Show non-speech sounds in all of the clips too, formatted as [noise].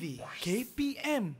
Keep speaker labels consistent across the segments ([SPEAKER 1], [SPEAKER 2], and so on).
[SPEAKER 1] TV KPM.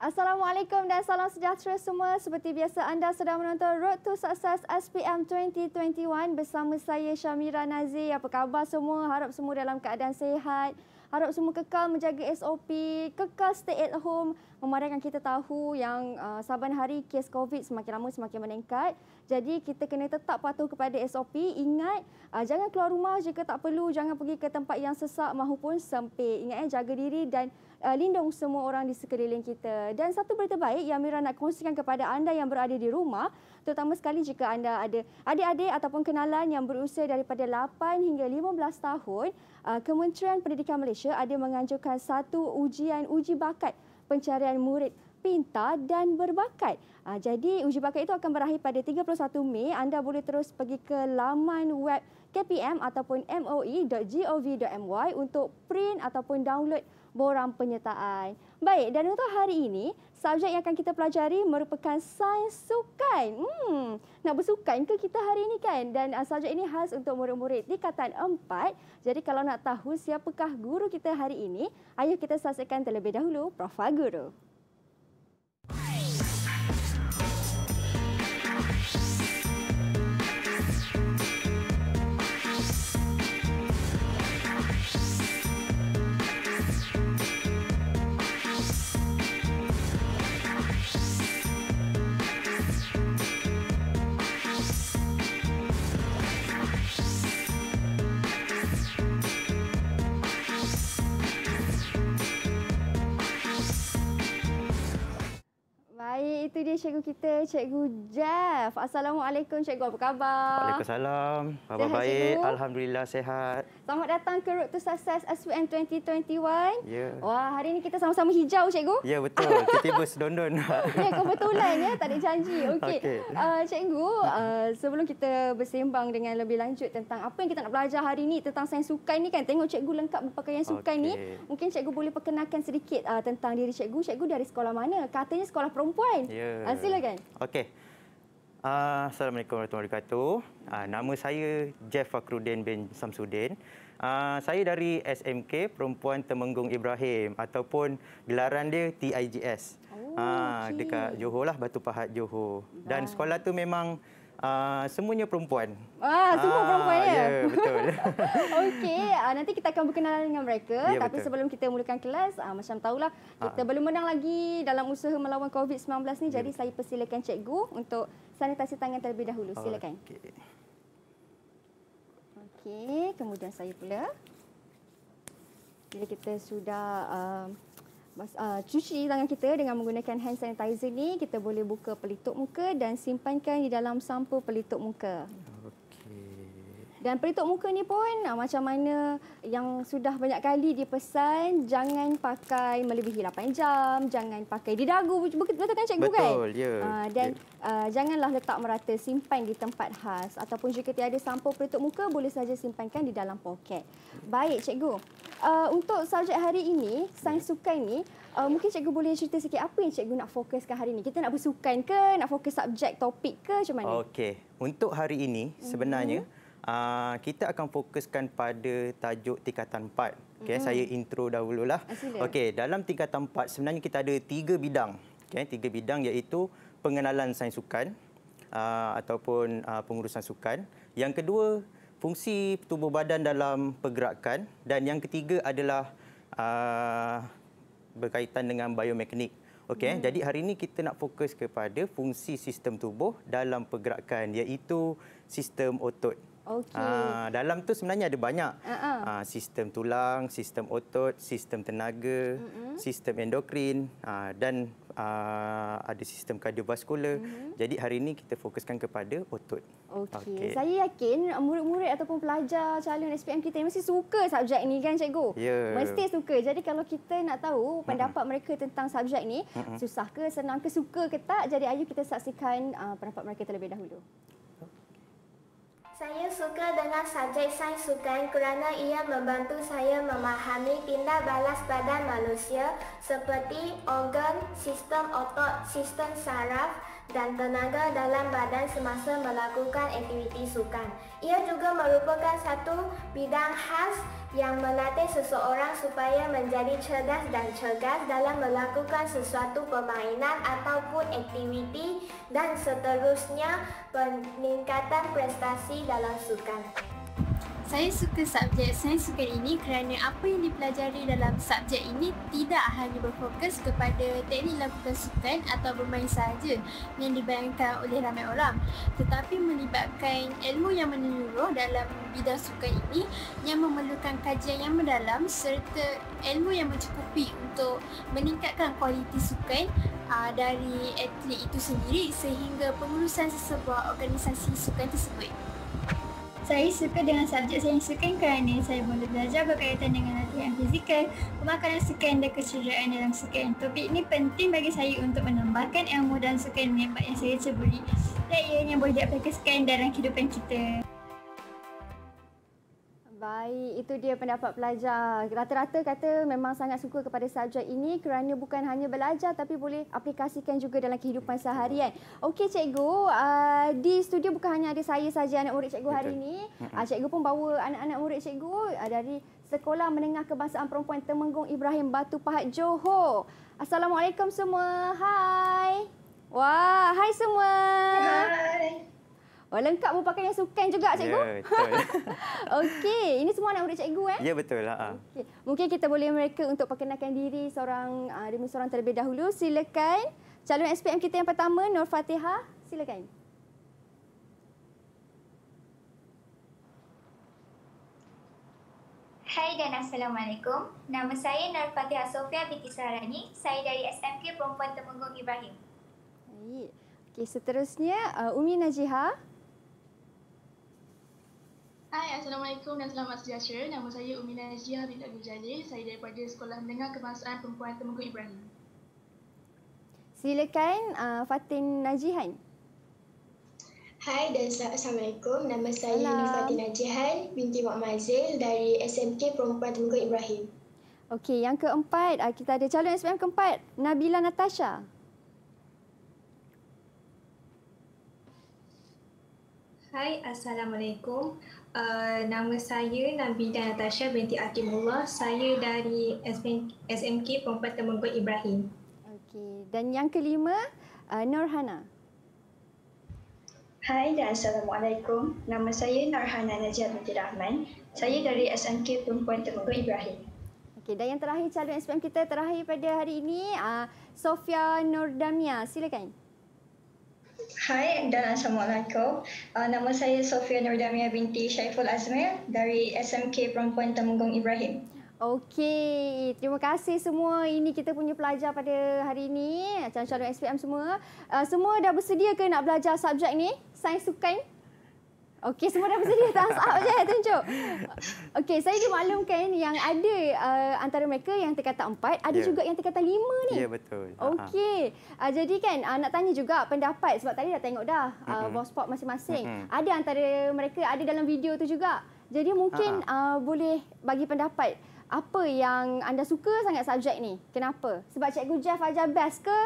[SPEAKER 2] Assalamualaikum dan salam sejahtera semua. Seperti biasa anda sedang menonton Road to Success SPM 2021 bersama saya Syamira Nazir. Apa khabar semua? Harap semua dalam keadaan sehat harap semua kekal menjaga SOP, kekal stay at home. Memandangkan kita tahu yang uh, saban hari kes COVID semakin lama semakin meningkat. Jadi kita kena tetap patuh kepada SOP. Ingat uh, jangan keluar rumah jika tak perlu. Jangan pergi ke tempat yang sesak mahupun sempit. Ingat ya, jaga diri dan uh, lindung semua orang di sekeliling kita. Dan satu berita baik yang Mira nak kongsikan kepada anda yang berada di rumah, terutama sekali jika anda ada adik-adik ataupun kenalan yang berusia daripada 8 hingga 15 tahun, uh, Kementerian Pendidikan Malaysia ada menganjurkan satu ujian uji bakat pencarian murid pintar dan berbakat. Uh, jadi uji bakat itu akan berakhir pada 31 Mei. Anda boleh terus pergi ke laman web KPM ataupun moe.gov.my untuk print ataupun download borang penyertaan. Baik, dan untuk hari ini, subjek yang akan kita pelajari merupakan sains sukan. Hmm, nak bersukan ke kita hari ini kan? Dan uh, subjek ini khas untuk murid-murid di tingkatan empat. Jadi kalau nak tahu siapakah guru kita hari ini, ayuh kita saksikan terlebih dahulu Prof. Guru. Guru. studio cikgu kita, cikgu Jeff. Assalamualaikum cikgu, apa khabar?
[SPEAKER 3] Waalaikumsalam. Khabar baik. Cikgu? Alhamdulillah sehat.
[SPEAKER 2] Selamat datang ke Road to Success SWM 2021. Ya. Wah, hari ini kita sama-sama hijau cikgu. Ya, betul. [laughs] Tiba-tiba
[SPEAKER 3] sedondon. ya, kebetulan ya,
[SPEAKER 2] tak ada janji. Okey. Okay. Uh, eh, cikgu, uh, sebelum kita bersembang dengan lebih lanjut tentang apa yang kita nak belajar hari ini tentang sains sukan ni kan. Tengok cikgu lengkap berpakaian sukan okay. ni. Mungkin cikgu boleh perkenalkan sedikit uh, tentang diri cikgu. Cikgu dari sekolah mana? Katanya sekolah perempuan. Ya, Ah, silakan.
[SPEAKER 3] Okey. Ah, Assalamualaikum warahmatullahi wabarakatuh. Ah, nama saya Jeff Fakrudin bin Samsudin. Ah, saya dari SMK Perempuan Temenggung Ibrahim ataupun gelaran dia TIGS. Oh, okay. Dekat Johor lah, Batu Pahat Johor. Dan sekolah tu memang... Uh, semuanya perempuan. Ah, semua uh, perempuan ya. yeah, betul.
[SPEAKER 2] [laughs] Okey, uh, nanti kita akan berkenalan dengan mereka yeah, tapi betul. sebelum kita mulakan kelas, uh, macam tahulah kita belum menang lagi dalam usaha melawan COVID-19 ni yeah. jadi saya persilakan cikgu untuk sanitasi tangan terlebih dahulu. Silakan. Okey. Okey, kemudian saya pula. Bila kita sudah uh, uh, cuci tangan kita dengan menggunakan hand sanitizer ni, kita boleh buka pelitup muka dan simpankan di dalam sampul pelitup muka. Dan peritup muka ni pun uh, macam mana yang sudah banyak kali dipesan jangan pakai melebihi 8 jam, jangan pakai di dagu betul kan cikgu kan? Betul, kan? ya. Uh, dan ya. Uh, janganlah letak merata, simpan di tempat khas ataupun jika tiada sampul peritup muka boleh saja simpankan di dalam poket. Baik cikgu. Uh, untuk subjek hari ini, sains ya. sukan ini uh, mungkin cikgu boleh cerita sikit apa yang cikgu nak fokuskan hari ini? Kita nak bersukan ke, nak fokus subjek topik ke macam mana?
[SPEAKER 3] Okey. Untuk hari ini mhm. sebenarnya mm Uh, kita akan fokuskan pada tajuk tingkatan 4. Okay, mm. Saya intro dahulu lah. Ah, okay, dalam tingkatan 4, sebenarnya kita ada tiga bidang. Okay, tiga bidang iaitu pengenalan sains sukan uh, ataupun uh, pengurusan sukan. Yang kedua, fungsi tubuh badan dalam pergerakan. Dan yang ketiga adalah uh, berkaitan dengan biomekanik. Okay, mm. Jadi hari ini kita nak fokus kepada fungsi sistem tubuh dalam pergerakan iaitu sistem otot.
[SPEAKER 4] Okay. Aa, ah,
[SPEAKER 3] dalam tu sebenarnya ada banyak. Uh-huh. Ah, aa, sistem tulang, sistem otot, sistem tenaga, uh-huh. sistem endokrin aa, ah, dan aa, ada sistem kardiovaskular. Uh-huh. Jadi hari ini kita fokuskan kepada otot. Okey. Okay.
[SPEAKER 2] Saya yakin murid-murid ataupun pelajar calon SPM kita mesti suka subjek ini kan cikgu? Yeah. Mesti suka. Jadi kalau kita nak tahu pendapat uh-huh. mereka tentang subjek ini, uh-huh. susah ke, senang ke, suka ke tak? Jadi ayo kita saksikan uh, pendapat mereka terlebih dahulu. Saya suka dengan subjek sains sukan kerana ia membantu saya memahami tindak balas badan manusia seperti organ, sistem otot, sistem saraf, dan tenaga dalam badan semasa melakukan aktiviti sukan. Ia juga merupakan satu bidang khas yang melatih seseorang supaya menjadi cerdas dan cergas dalam melakukan sesuatu permainan ataupun aktiviti dan seterusnya peningkatan prestasi dalam sukan.
[SPEAKER 5] Saya suka subjek sains suka ini kerana apa yang dipelajari dalam subjek ini tidak hanya berfokus kepada teknik lakukan sukan atau bermain sahaja yang dibayangkan oleh ramai orang tetapi melibatkan ilmu yang menyeluruh dalam bidang sukan ini yang memerlukan kajian yang mendalam serta ilmu yang mencukupi untuk meningkatkan kualiti sukan aa, ah, dari atlet itu sendiri sehingga pengurusan sesebuah organisasi sukan tersebut. Saya suka dengan subjek saya yang sukan kan. kerana saya
[SPEAKER 2] boleh belajar berkaitan dengan latihan fizikal, pemakanan sukan dan kecederaan dalam sukan. Topik ini penting bagi saya untuk menambahkan ilmu dan sukan menembak yang saya ceburi dan ianya boleh diaplikasikan dalam kehidupan kita. Baik, itu dia pendapat pelajar. Rata-rata kata memang sangat suka kepada subjek ini kerana bukan hanya belajar tapi boleh aplikasikan juga dalam kehidupan seharian. Okey cikgu, ah, di studio bukan hanya ada saya saja anak murid cikgu hari ini. Ah, cikgu pun bawa anak-anak murid cikgu ah, dari Sekolah Menengah Kebangsaan Perempuan Temenggung Ibrahim Batu Pahat Johor. Assalamualaikum semua. Hai. Wah, hai semua. Hai. Oh, lengkap pun pakaian sukan juga, cikgu. Ya, betul. [laughs] Okey, ini semua anak murid cikgu, eh? Ya, betul. Lah. Ha. Okay. Mungkin kita boleh mereka untuk perkenalkan diri seorang uh, ah, demi seorang terlebih dahulu. Silakan. Calon SPM kita yang pertama, Nur Fatiha. Silakan.
[SPEAKER 5] Hai dan Assalamualaikum. Nama saya Nur Fatiha Sofia Binti Sarani. Saya dari SMK Perempuan Temenggung Ibrahim.
[SPEAKER 2] Baik. Okay, seterusnya, uh, Umi
[SPEAKER 5] Najihah. Hai, Assalamualaikum dan selamat sejahtera. Nama saya Umina Najiah bin Abdul Jalil. Saya daripada Sekolah Menengah Kebangsaan Perempuan Temenggung Ibrahim.
[SPEAKER 2] Silakan uh, Fatin Najihan. Hai dan Assalamualaikum. Nama saya Hello. Fatin Najihan binti Mak Mazil dari SMK Perempuan Temenggung Ibrahim. Okey, yang keempat, uh, kita ada calon SPM keempat, Nabila Natasha. Okay.
[SPEAKER 5] Hai, Assalamualaikum. Uh, nama saya Nabila Natasha binti Atimullah. Saya dari SMK Perempuan Temenggung Ibrahim.
[SPEAKER 2] Okey. Dan yang kelima, uh, Nurhana.
[SPEAKER 5] Hai dan Assalamualaikum. Nama saya Nurhana Najib binti Rahman. Saya dari SMK Perempuan Temenggung Ibrahim.
[SPEAKER 2] Okey. Dan yang terakhir calon SPM kita terakhir pada hari ini, uh, Sofia Nurdamia. Silakan. Silakan.
[SPEAKER 5] Hai dan Assalamualaikum. Uh, nama saya Sofia Nurdamia binti Syaiful Azmir dari SMK Perempuan Temenggong Ibrahim.
[SPEAKER 2] Okey, terima kasih semua. Ini kita punya pelajar pada hari ini. Calon-calon SPM semua. Uh, semua dah bersedia ke nak belajar subjek ni? Sains sukan? Okey, semua dah bersedia. Thumbs up je, eh, tunjuk. Okey, saya dimaklumkan yang ada uh, antara mereka yang tingkatan empat, ada yeah. juga yang tingkatan lima
[SPEAKER 3] ni. Ya, yeah, betul. Ha, ha. Okey.
[SPEAKER 2] Uh, jadi kan, uh, nak tanya juga pendapat sebab tadi dah tengok dah uh, ah, mm -hmm. voice pop masing-masing. Mm -hmm. Ada antara mereka, ada dalam video tu juga. Jadi mungkin uh, boleh bagi pendapat apa yang anda suka sangat subjek ni? Kenapa? Sebab Cikgu Jeff ajar best ke?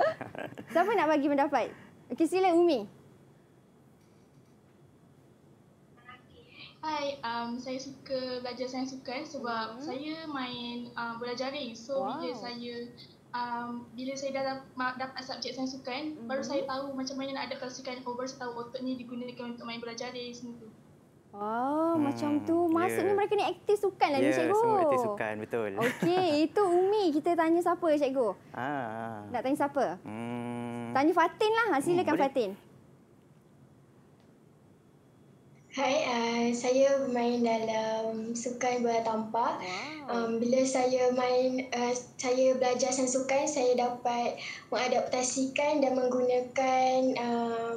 [SPEAKER 2] [laughs] Siapa nak bagi pendapat? Okey, sila Umi.
[SPEAKER 5] Hai, um, saya suka belajar sains sukan eh, sebab hmm. saya main uh, bola jaring. So wow. bila saya um, bila saya dah dapat, dapat subjek sains sukan, eh, hmm. baru saya tahu macam mana nak ada klasikan over setahu otot ni digunakan untuk main bola jaring semua tu.
[SPEAKER 2] Oh, hmm. macam tu. Ya. Maksudnya yeah. mereka
[SPEAKER 5] ni aktif sukan
[SPEAKER 2] lah yeah, ni, ya, Cikgu. Ya, semua aktif sukan,
[SPEAKER 3] betul.
[SPEAKER 5] Okey,
[SPEAKER 2] [laughs] itu Umi. Kita tanya siapa, Cikgu?
[SPEAKER 3] Ah, ah.
[SPEAKER 2] Nak tanya siapa? Hmm. Tanya Fatin lah. Ah, silakan hmm, Fatin. Hai, uh, saya bermain dalam sukan bola tampar. Wow. Um, bila saya main, uh, saya belajar sen sukan, saya dapat mengadaptasikan dan menggunakan uh,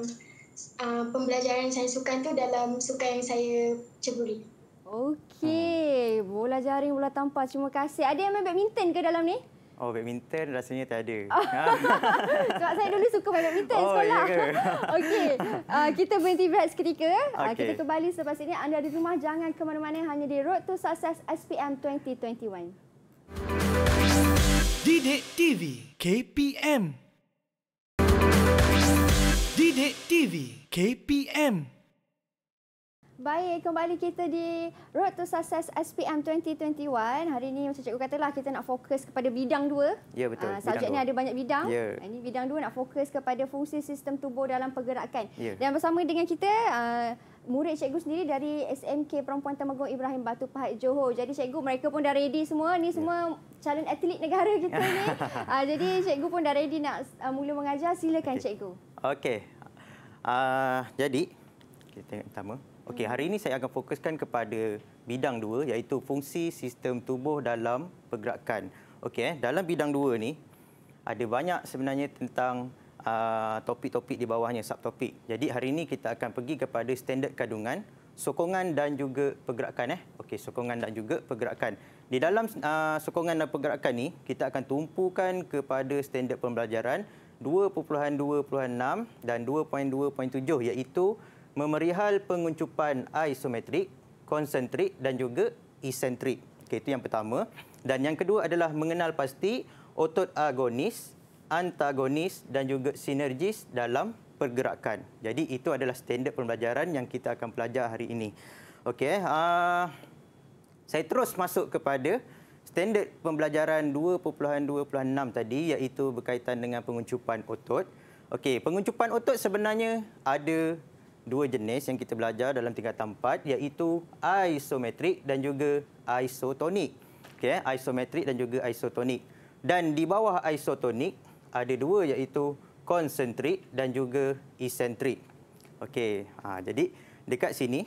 [SPEAKER 2] uh, pembelajaran sen sukan tu dalam sukan yang saya ceburi. Okey, bola jaring, bola tampar. Terima kasih. Ada yang main badminton ke dalam ni?
[SPEAKER 3] Oh, badminton rasanya tak ada.
[SPEAKER 2] [laughs] Sebab saya dulu suka main badminton oh, sekolah. Yeah ya [laughs] Okey, uh, kita berhenti berat seketika. Okay. Uh, kita kembali selepas ini. Anda di rumah, jangan ke mana-mana. Hanya di Road to Success SPM 2021.
[SPEAKER 1] Didik TV KPM Didik TV KPM
[SPEAKER 2] Baik, kembali kita di
[SPEAKER 1] Road to Success
[SPEAKER 2] SPM 2021. Hari ini macam cikgu katalah kita nak fokus kepada bidang dua. Ya, betul. Aa, ah, subjek ni ada banyak bidang. Ya. Ah, ini bidang dua nak fokus kepada fungsi sistem tubuh dalam pergerakan. Ya. Dan bersama dengan kita, aa, ah, murid cikgu sendiri dari SMK Perempuan Temagung Ibrahim Batu Pahat Johor. Jadi cikgu mereka pun dah ready semua. Ni ya. semua ya. calon atlet negara kita ni. Aa, [laughs] jadi cikgu pun dah ready nak aa, mula mengajar. Silakan okay. cikgu.
[SPEAKER 3] Okey. Uh, jadi, kita tengok pertama. Okey, hari ini saya akan fokuskan kepada bidang dua iaitu fungsi sistem tubuh dalam pergerakan. Okey, eh, dalam bidang dua ni ada banyak sebenarnya tentang ah, topik-topik uh, di bawahnya, subtopik. Jadi hari ini kita akan pergi kepada standard kandungan, sokongan dan juga pergerakan. Eh. Okey, sokongan dan juga pergerakan. Di dalam uh, sokongan dan pergerakan ni kita akan tumpukan kepada standard pembelajaran 2.2.6 dan 2.2.7 iaitu memerihal penguncupan isometrik, konsentrik dan juga isentrik. Okay, itu yang pertama. Dan yang kedua adalah mengenal pasti otot agonis, antagonis dan juga sinergis dalam pergerakan. Jadi itu adalah standard pembelajaran yang kita akan pelajar hari ini. Okey, uh, saya terus masuk kepada standard pembelajaran 2.2.6 tadi iaitu berkaitan dengan penguncupan otot. Okey, penguncupan otot sebenarnya ada dua jenis yang kita belajar dalam tingkatan 4 iaitu isometrik dan juga isotonik. Okey, eh? isometrik dan juga isotonik. Dan di bawah isotonik ada dua iaitu konsentrik dan juga isentrik. Okey, ha, jadi dekat sini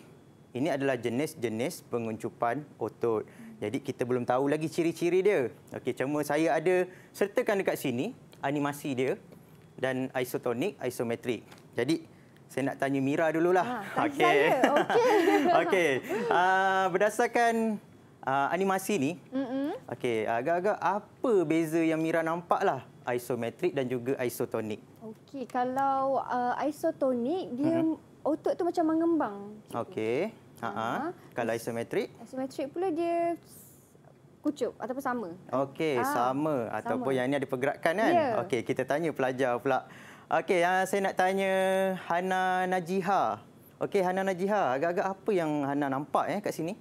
[SPEAKER 3] ini adalah jenis-jenis penguncupan otot. Jadi kita belum tahu lagi ciri-ciri dia. Okey, cuma saya ada sertakan dekat sini animasi dia dan isotonik, isometrik. Jadi saya nak tanya Mira dululah. Ha, okey. Okey. [laughs] okay. uh, ah, berdasarkan uh, animasi ni, okey, agak-agak apa beza yang Mira nampak lah isometrik dan juga isotonik?
[SPEAKER 2] Okey, kalau uh, isotonik dia uh -huh. otot tu macam mengembang.
[SPEAKER 3] Okey. Ha, ha Kalau isometrik?
[SPEAKER 2] Isometrik pula dia kucuk ataupun sama.
[SPEAKER 3] Okey, ha. sama ataupun sama. yang ini ada pergerakan kan? Yeah. Okey, kita tanya pelajar pula. Okey, uh, saya nak tanya Hana Najiha. Okey, Hana Najiha, agak-agak apa yang Hana nampak eh kat sini?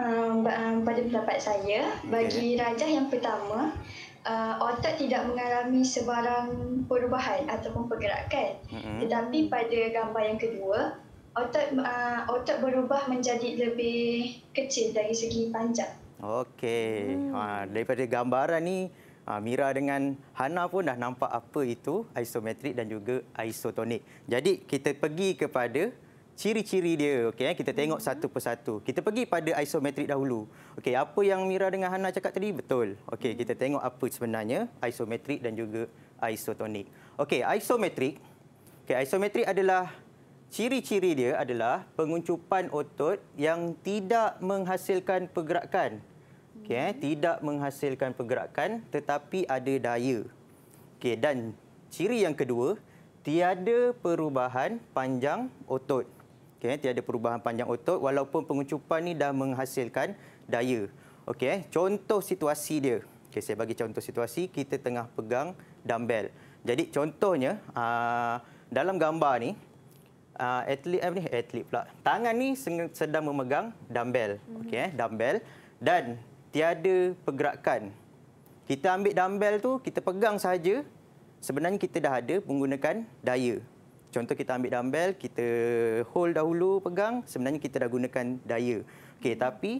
[SPEAKER 2] Um, um pada pendapat saya, bagi rajah yang pertama, uh, otak tidak mengalami sebarang perubahan ataupun pergerakan. Mm-hmm. Tetapi
[SPEAKER 5] pada gambar yang kedua, otak uh, otak berubah menjadi lebih kecil dari segi panjang.
[SPEAKER 3] Okey. Hmm. Ha, daripada gambaran ni Ah, Mira dengan Hana pun dah nampak apa itu isometrik dan juga isotonik. Jadi kita pergi kepada ciri-ciri dia. Okey, eh? kita tengok satu persatu. Kita pergi pada isometrik dahulu. Okey, apa yang Mira dengan Hana cakap tadi betul. Okey, kita tengok apa sebenarnya isometrik dan juga isotonik. Okey, isometrik. Okey, isometrik adalah ciri-ciri dia adalah penguncupan otot yang tidak menghasilkan pergerakan okay, eh, tidak menghasilkan pergerakan tetapi ada daya. Okay, dan ciri yang kedua, tiada perubahan panjang otot. Okay, eh, tiada perubahan panjang otot walaupun pengucupan ini dah menghasilkan daya. Okay, eh, contoh situasi dia. Okay, saya bagi contoh situasi, kita tengah pegang dumbbell. Jadi contohnya, aa, ah, dalam gambar ni, Uh, atlet eh, ni atlet pula. Tangan ni sedang memegang dumbbell. Mm-hmm. Okey eh, dumbbell dan tiada pergerakan. Kita ambil dumbbell tu, kita pegang saja. Sebenarnya kita dah ada menggunakan daya. Contoh kita ambil dumbbell, kita hold dahulu pegang, sebenarnya kita dah gunakan daya. Okey, tapi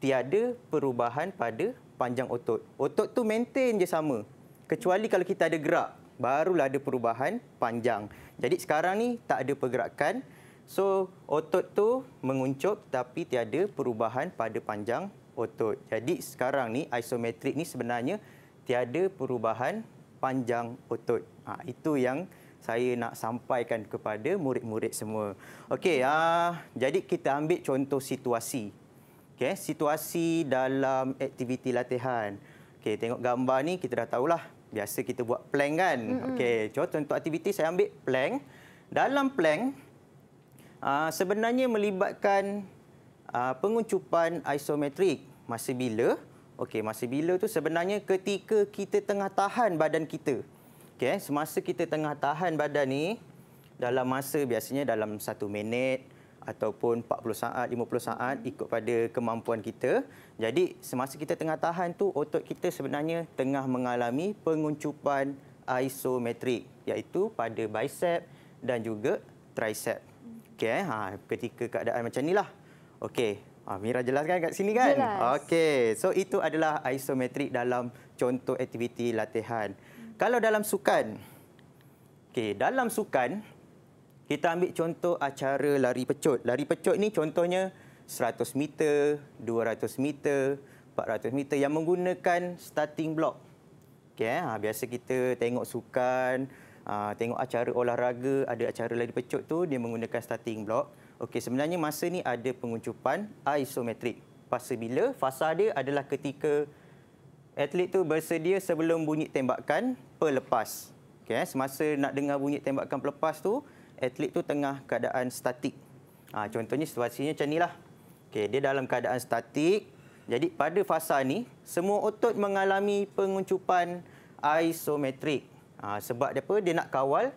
[SPEAKER 3] tiada perubahan pada panjang otot. Otot tu maintain je sama. Kecuali kalau kita ada gerak, barulah ada perubahan panjang. Jadi sekarang ni tak ada pergerakan. So otot tu menguncup tapi tiada perubahan pada panjang otot. Jadi sekarang ni isometrik ni sebenarnya tiada perubahan panjang otot. Ha, itu yang saya nak sampaikan kepada murid-murid semua. Okey, uh, jadi kita ambil contoh situasi. Okey, situasi dalam aktiviti latihan. Okey, tengok gambar ni kita dah tahulah biasa kita buat plank kan. Mm-hmm. Okey, contoh untuk aktiviti saya ambil plank. Dalam plank uh, sebenarnya melibatkan Ah, penguncupan isometrik masa bila? Okey, masa bila tu sebenarnya ketika kita tengah tahan badan kita. Okey, eh, semasa kita tengah tahan badan ni dalam masa biasanya dalam satu minit ataupun 40 saat, 50 saat ikut pada kemampuan kita. Jadi semasa kita tengah tahan tu otot kita sebenarnya tengah mengalami penguncupan isometrik iaitu pada bicep dan juga tricep. Okey, eh, ha ketika keadaan macam inilah. Okey. Ah, Mira jelaskan kat sini kan? Jelas. Okey. So itu adalah isometrik dalam contoh aktiviti latihan. Hmm. Kalau dalam sukan. Okey, dalam sukan kita ambil contoh acara lari pecut. Lari pecut ni contohnya 100 meter, 200 meter, 400 meter yang menggunakan starting block. Okey, eh? ha, biasa kita tengok sukan, ha, tengok acara olahraga, ada acara lari pecut tu dia menggunakan starting block. Okey, sebenarnya masa ni ada penguncupan isometrik. Fasa bila? Fasa dia adalah ketika atlet tu bersedia sebelum bunyi tembakan pelepas. Okey, eh, semasa nak dengar bunyi tembakan pelepas tu, atlet tu tengah keadaan statik. Ha, contohnya situasinya macam inilah. Okey, dia dalam keadaan statik. Jadi pada fasa ni, semua otot mengalami penguncupan isometrik. Ha, sebab dia apa? Dia nak kawal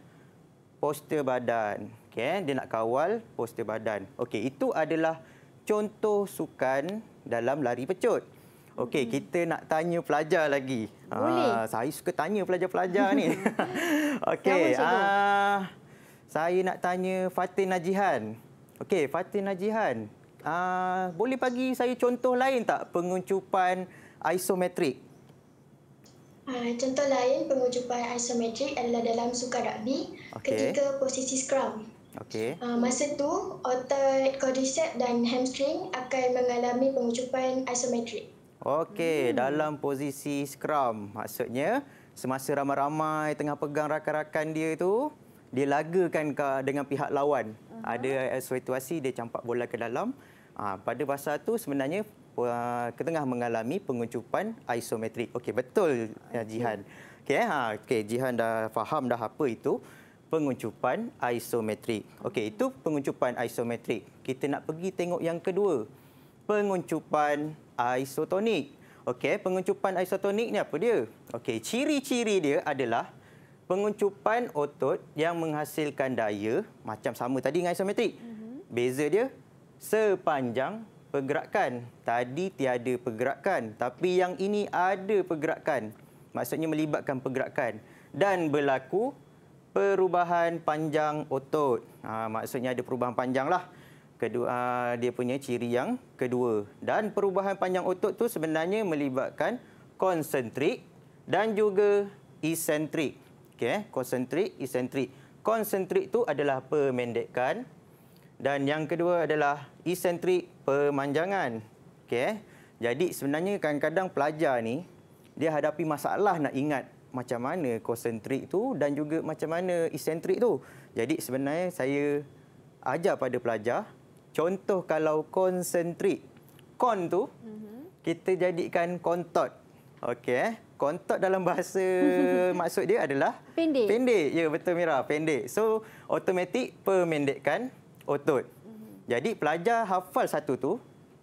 [SPEAKER 3] postur badan. Okey, eh? dia nak kawal postur badan. Okey, itu adalah contoh sukan dalam lari pecut. Okey, hmm. kita nak tanya pelajar lagi. Ah, boleh. Ah, saya suka tanya pelajar-pelajar ni. [laughs] Okey, ah, saya nak tanya Fatin Najihan. Okey, Fatin Najihan. Ah, boleh bagi saya contoh lain tak pengucupan isometrik?
[SPEAKER 2] Ah, contoh lain pengucupan isometrik adalah dalam sukan rugby okay. ketika posisi scrum. Okey. Uh, masa tu otot quadricep dan hamstring akan mengalami pengucupan isometrik.
[SPEAKER 3] Okey, hmm. dalam posisi scrum maksudnya semasa ramai-ramai tengah pegang rakan-rakan dia tu, dia lagakan ke dengan pihak lawan. Uh-huh. Ada situasi dia campak bola ke dalam. Uh, pada masa tu sebenarnya ketengah mengalami pengucupan isometrik. Okey, betul Jihan. Okey, ha okey Jihan dah faham dah apa itu. Penguncupan isometrik. Okey, itu penguncupan isometrik. Kita nak pergi tengok yang kedua. penguncupan isotonik. Okey, penguncupan isotonik ni apa dia? Okey, ciri-ciri dia adalah penguncupan otot yang menghasilkan daya macam sama tadi dengan isometrik. Mhm. Beza dia sepanjang pergerakan. Tadi tiada pergerakan, tapi yang ini ada pergerakan. Maksudnya melibatkan pergerakan dan berlaku perubahan panjang otot. Ha, maksudnya ada perubahan panjang lah. Kedua ha, dia punya ciri yang kedua. Dan perubahan panjang otot tu sebenarnya melibatkan konsentrik dan juga isentrik. Okey, eh? konsentrik, isentrik. Konsentrik tu adalah pemendekkan dan yang kedua adalah isentrik pemanjangan. Okey. Eh? Jadi sebenarnya kadang-kadang pelajar ni dia hadapi masalah nak ingat macam mana konsentrik tu dan juga macam mana isentrik tu. Jadi sebenarnya saya ajar pada pelajar contoh kalau konsentrik kon tu
[SPEAKER 2] mm-hmm.
[SPEAKER 3] kita jadikan kontot. Okey eh. Kontot dalam bahasa [laughs] maksud dia adalah
[SPEAKER 2] pendek. Pendek.
[SPEAKER 3] Ya betul Mira, pendek. So automatik pemendekkan otot. Mm-hmm. Jadi pelajar hafal satu tu,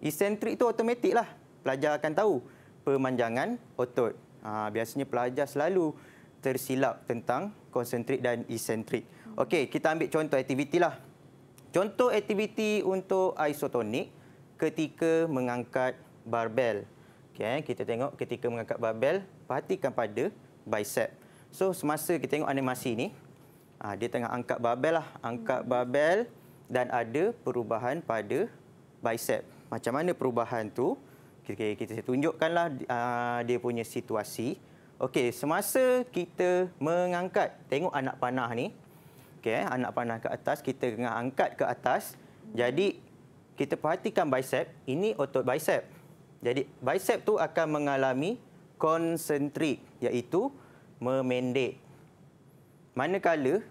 [SPEAKER 3] isentrik tu automatik lah. Pelajar akan tahu pemanjangan otot. Ah, biasanya pelajar selalu tersilap tentang konsentrik dan isentrik. Okey, kita ambil contoh aktiviti lah. Contoh aktiviti untuk isotonik ketika mengangkat barbel. Okey, eh, kita tengok ketika mengangkat barbel, perhatikan pada bicep. So, semasa kita tengok animasi ni, ah, dia tengah angkat barbel lah. Angkat hmm. barbel dan ada perubahan pada bicep. Macam mana perubahan tu? Okay, kita tunjukkanlah ah, dia punya situasi. Okey, semasa kita mengangkat, tengok anak panah ni. Okey, eh, anak panah ke atas, kita kena angkat ke atas. Jadi, kita perhatikan bicep, ini otot bicep. Jadi, bicep tu akan mengalami konsentrik, iaitu memendek. Manakala,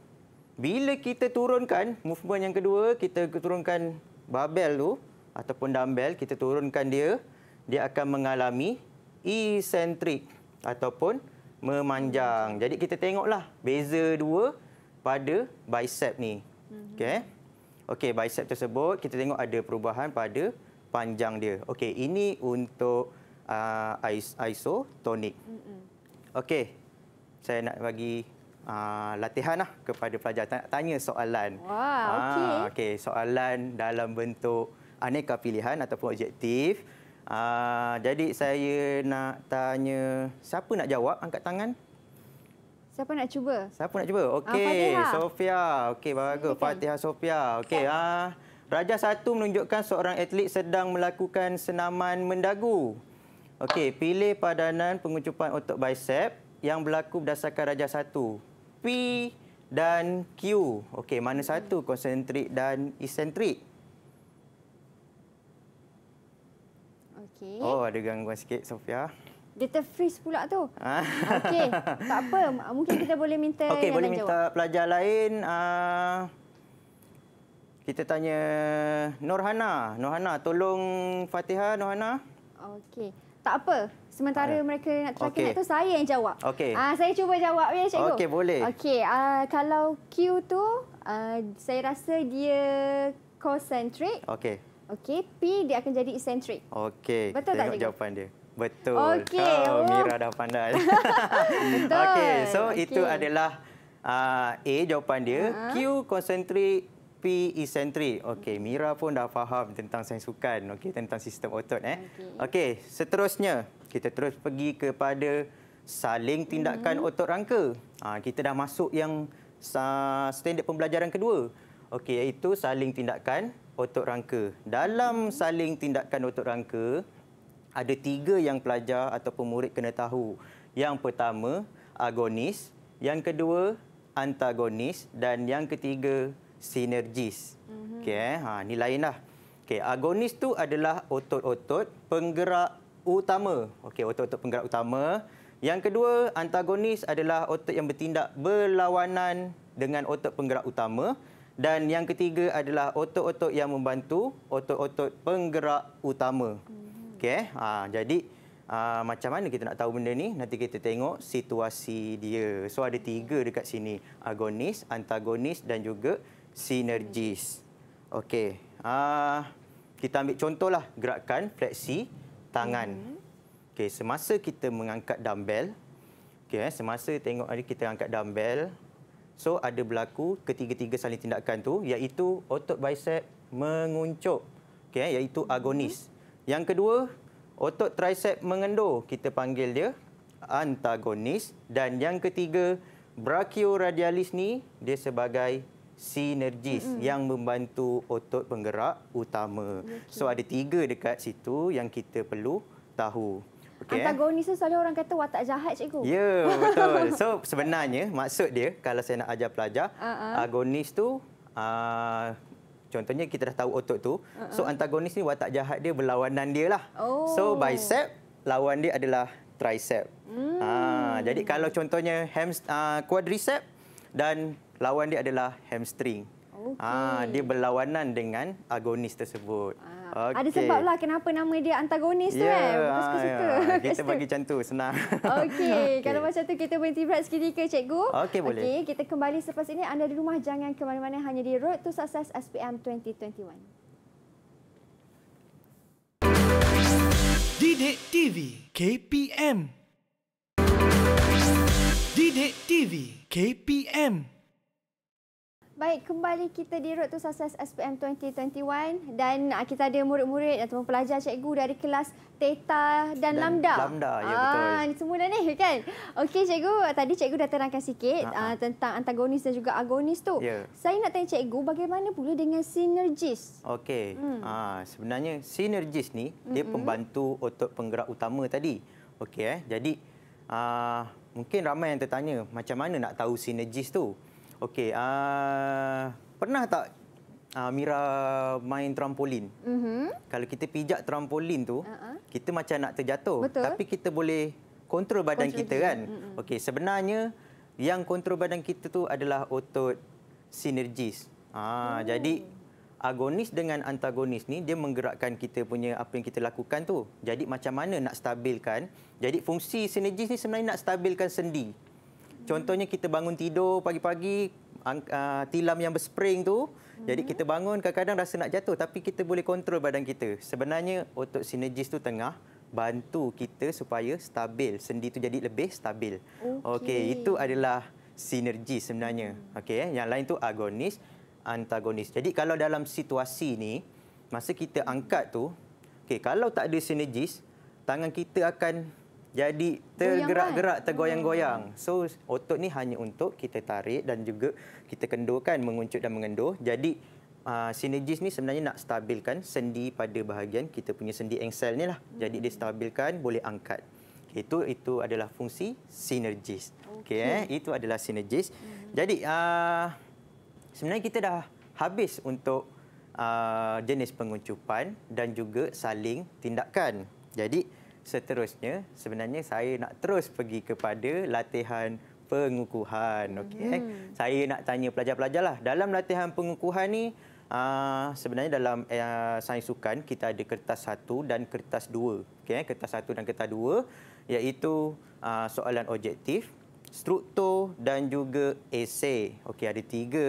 [SPEAKER 3] bila kita turunkan movement yang kedua, kita turunkan barbell tu ataupun dumbbell, kita turunkan dia, dia akan mengalami eccentric ataupun memanjang. Hmm. Jadi kita tengoklah beza dua pada bicep ni. Hmm. Okey. Eh? Okey, bicep tersebut kita tengok ada perubahan pada panjang dia. Okey, ini untuk uh, ah, isotonik. Okey. Saya nak bagi uh, latihan lah kepada pelajar. Tanya soalan. Wah, ah, okey. Ah, okey, soalan dalam bentuk aneka pilihan ataupun objektif. Uh, jadi saya nak tanya siapa nak jawab angkat tangan?
[SPEAKER 2] Siapa nak cuba?
[SPEAKER 3] Siapa nak cuba? Ah, Okey, uh, Sofia. Okey, bagus. Fatihah Sofia. Okey, uh, Raja satu menunjukkan seorang atlet sedang melakukan senaman mendagu. Okey, pilih padanan pengucupan otot bicep yang berlaku berdasarkan raja satu. P dan Q. Okey, mana hmm. satu konsentrik dan isentrik? sikit. Oh, ada gangguan sikit, Sofia.
[SPEAKER 2] Dia terfreeze pula tu.
[SPEAKER 3] Ah. Okey, [laughs]
[SPEAKER 2] tak apa. Mungkin kita boleh minta okay, yang boleh minta
[SPEAKER 3] jawab. pelajar lain. Uh, kita tanya Norhana. Norhana, tolong Fatihah. Norhana.
[SPEAKER 2] Okey, tak apa. Sementara uh, mereka nak track okay. tu, saya yang jawab. Okey. Uh, saya cuba jawab, ya, Cikgu. Okey, boleh. Okey, uh, kalau Q tu, uh, saya rasa dia concentrate. Okay. Okey, P dia akan jadi eccentric.
[SPEAKER 3] Okey. Betul tak jawapan dia? Betul. Okey. Ha, oh, Mira dah pandai. [laughs] Betul. Okey, so okay. itu adalah uh, A jawapan dia. Uh-huh. Q concentric, P eccentric. Okey, Mira pun dah faham tentang sains sukan, okey, tentang sistem otot eh. Okey, okay, seterusnya kita terus pergi kepada saling tindakan uh-huh. otot rangka. Uh, kita dah masuk yang uh, standard pembelajaran kedua. Okey, iaitu saling tindakan otot rangka. Dalam saling tindakan otot rangka, ada tiga yang pelajar atau murid kena tahu. Yang pertama, agonis. Yang kedua, antagonis. Dan yang ketiga, sinergis. Mhm. Okay, eh? ha, ini lainlah. Okay, agonis tu adalah otot-otot penggerak utama. Okay, otot-otot penggerak utama. Yang kedua, antagonis adalah otot yang bertindak berlawanan dengan otot penggerak utama dan yang ketiga adalah otot-otot yang membantu otot-otot penggerak utama. okay? ha, jadi ha, macam mana kita nak tahu benda ni? Nanti kita tengok situasi dia. So ada tiga dekat sini, agonis, antagonis dan juga sinergis. Okey, ha, kita ambil contohlah gerakan fleksi tangan. Okey, semasa kita mengangkat dumbbell, okey, semasa tengok ada kita angkat dumbbell, So ada berlaku ketiga-tiga saling tindakan tu iaitu otot bicep menguncup. Okey eh, iaitu hmm. agonis. Mm -hmm. Yang kedua otot tricep mengendur kita panggil dia antagonis dan yang ketiga brachioradialis ni dia sebagai sinergis mm -hmm. yang membantu otot penggerak utama. Okay. So ada tiga dekat situ yang kita perlu tahu. Okay.
[SPEAKER 2] Antagonis tu selalu orang kata watak jahat cikgu. Ya, yeah, betul. [laughs]
[SPEAKER 3] So sebenarnya maksud dia kalau saya nak ajar pelajar, uh-huh. agonis tu uh, contohnya kita dah tahu otot tu. Uh-huh. So uh-uh. antagonis ni watak jahat dia berlawanan dia lah. Oh. So bicep lawan dia adalah tricep. Hmm. Uh, jadi kalau contohnya hamst- uh, quadricep dan lawan dia adalah hamstring.
[SPEAKER 2] Okay. Ha, ah, dia
[SPEAKER 3] berlawanan dengan agonis tersebut. Ha. Ah, okay. Ada sebablah
[SPEAKER 2] kenapa nama dia antagonis yeah. tu kan? Ha, suka-suka. Ya. Eh. ya. Kita bagi
[SPEAKER 3] macam tu, senang.
[SPEAKER 2] Okey, [laughs] okay. kalau macam tu kita berhenti berat seketika, cikgu. Okey, boleh. Okay, kita kembali selepas ini. Anda di rumah, jangan ke mana-mana. Hanya di Road to Success SPM 2021.
[SPEAKER 1] Didik TV KPM Didik TV KPM Baik, kembali kita
[SPEAKER 2] di Road to Success SPM 2021 dan ah, kita ada murid-murid atau pelajar cikgu dari kelas theta dan, dan Lambda. Lambda, ya betul. ah, betul. Ini semula ni [laughs] kan? Okey cikgu, tadi cikgu dah terangkan sikit uh-huh. uh, tentang antagonis dan juga agonis tu. Yeah. Saya nak tanya cikgu bagaimana pula dengan sinergis?
[SPEAKER 3] Okey, hmm. ah, sebenarnya sinergis ni dia hmm pembantu otot penggerak utama tadi. Okey, eh? jadi uh, mungkin ramai yang tertanya macam mana nak tahu sinergis tu? Okey, uh, pernah tak uh, Mira main trampolin? Mm -hmm. Kalau kita pijak trampolin tu, uh -huh. kita macam nak terjatuh. Betul. Tapi kita boleh kontrol badan kontrol kita dia. kan? Mm -hmm. Okey, sebenarnya yang kontrol badan kita tu adalah otot sinergis. Ah, uh, mm. jadi agonis dengan antagonis ni dia menggerakkan kita punya apa yang kita lakukan tu. Jadi macam mana nak stabilkan? Jadi fungsi sinergis ni sebenarnya nak stabilkan sendi. Contohnya kita bangun tidur pagi-pagi, ah, tilam yang berspring tu. Jadi hmm. kita bangun kadang-kadang rasa nak jatuh tapi kita boleh kontrol badan kita. Sebenarnya otot sinergis tu tengah bantu kita supaya stabil, sendi tu jadi lebih stabil. Okey, okay, itu adalah sinergi sebenarnya. Hmm. Okey eh, yang lain tu agonis, antagonis. Jadi kalau dalam situasi ni, masa kita angkat tu, okey, kalau tak ada sinergis, tangan kita akan jadi kan? tergerak-gerak, tergoyang-goyang. Hmm. So otot ni hanya untuk kita tarik dan juga kita kendurkan, menguncup dan mengendur. Jadi uh, sinergis ni sebenarnya nak stabilkan sendi pada bahagian kita punya sendi engsel ni lah. Jadi dia hmm. stabilkan, boleh angkat. Itu itu adalah fungsi sinergis. Okey, okay, eh? itu adalah sinergis. Mm -hmm. Jadi uh, sebenarnya kita dah habis untuk uh, jenis penguncupan dan juga saling tindakan. Jadi seterusnya sebenarnya saya nak terus pergi kepada latihan pengukuhan okey eh? hmm. saya nak tanya pelajar-pelajar lah dalam latihan pengukuhan ni uh, sebenarnya dalam uh, sains sukan kita ada kertas satu dan kertas dua Okay, eh? kertas satu dan kertas dua iaitu uh, soalan objektif struktur dan juga esei. Okey ada tiga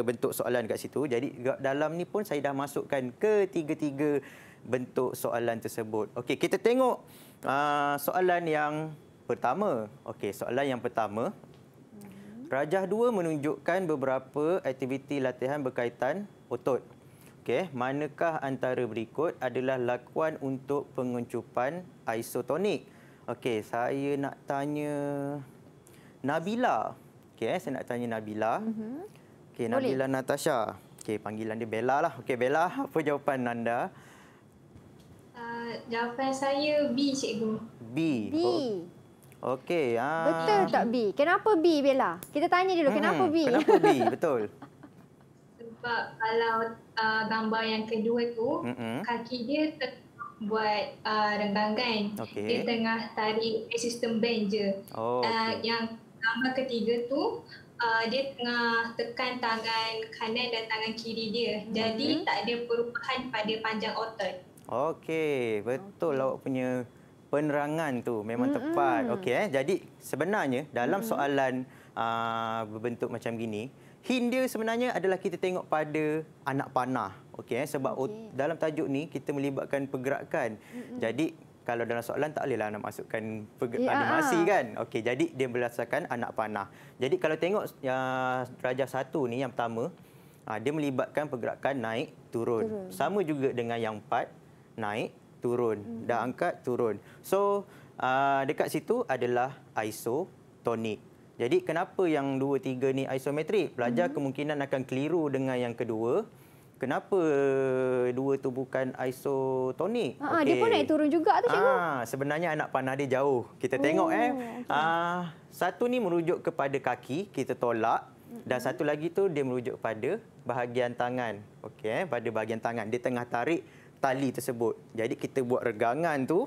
[SPEAKER 3] bentuk soalan dekat situ. Jadi dalam ni pun saya dah masukkan ketiga-tiga bentuk soalan tersebut. Okey, kita tengok uh, soalan yang pertama. Okey, soalan yang pertama. Rajah 2 menunjukkan beberapa aktiviti latihan berkaitan otot. Okey, manakah antara berikut adalah lakuan untuk pengencupan isotonik? Okey, saya nak tanya Nabila. Okey, eh, saya nak tanya Nabila. Mhm. Okay, Nabila Boleh. Natasha. Okey, panggilan dia Bella lah. Okey, Bella, [laughs] apa jawapan anda?
[SPEAKER 5] jawapan saya B cikgu.
[SPEAKER 3] B. B. Oh. Okey. Ah. Betul tak
[SPEAKER 2] B? Kenapa B Bella? Kita tanya dulu hmm. kenapa B? Kenapa B? [laughs]
[SPEAKER 3] Betul.
[SPEAKER 5] Sebab kalau uh, gambar yang kedua tu mm-hmm. kaki dia ter- buat uh, renggangan. Okay. Dia tengah tarik sistem band je. Oh, ah, okay. uh, yang gambar ketiga tu uh, dia tengah tekan tangan kanan dan tangan kiri dia. Jadi mm-hmm. tak ada perubahan pada panjang otot.
[SPEAKER 3] Okey, betul okay. awak punya penerangan tu memang mm -mm. tepat. Okey eh. Jadi sebenarnya dalam mm -mm. soalan aa, ah, berbentuk macam gini, hindia sebenarnya adalah kita tengok pada anak panah. Okey eh. sebab okay. dalam tajuk ni kita melibatkan pergerakan. Mm -mm. Jadi kalau dalam soalan tak bolehlah nak masukkan yeah. animasi kan. Okey, jadi dia berdasarkan anak panah. Jadi kalau tengok ya darjah satu ni yang pertama, ah, dia melibatkan pergerakan naik turun. turun. Sama juga dengan yang empat naik, turun. Hmm. Dah angkat, turun. So, uh, dekat situ adalah isotonik. Jadi, kenapa yang dua, tiga ni isometrik? Pelajar hmm. kemungkinan akan keliru dengan yang kedua. Kenapa dua tu bukan isotonik? Ha, ah, ah, okay. Dia pun naik
[SPEAKER 2] turun juga tu, cikgu. Ha,
[SPEAKER 3] sebenarnya anak panah dia jauh. Kita oh, tengok. eh. Oh, okay. Ha, satu ni merujuk kepada kaki, kita tolak. Dan hmm. satu lagi tu dia merujuk pada bahagian tangan. Okay, eh? pada bahagian tangan. Dia tengah tarik tali tersebut. Jadi kita buat regangan tu,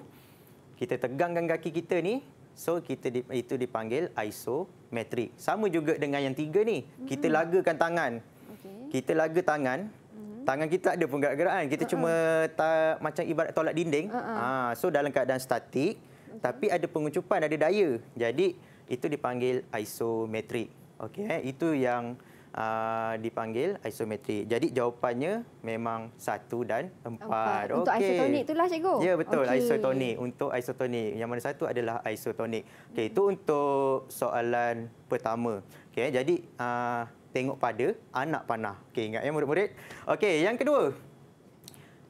[SPEAKER 3] kita tegangkan kaki kita ni, so kita di, itu dipanggil isometric. Sama juga dengan yang tiga ni, kita mm-hmm. lagakan tangan. Okay. Kita laga tangan. Mm-hmm. Tangan kita ada pun gerak-gerakan. Kita uh-uh. cuma ta, macam ibarat tolak dinding. Uh-uh. Ha, so dalam keadaan statik okay. tapi ada pengucupan, ada daya. Jadi itu dipanggil isometric. Okey, eh? itu yang Ah, dipanggil isometrik. Jadi jawapannya memang satu dan empat. empat. Untuk okay. isotonik itulah
[SPEAKER 2] cikgu. Ya betul okay. isotonik.
[SPEAKER 3] Untuk isotonik yang mana satu adalah isotonik. Okey itu untuk soalan pertama. Okay, jadi uh, tengok pada anak panah. Okay, ingat ya murid-murid. Okay, yang kedua.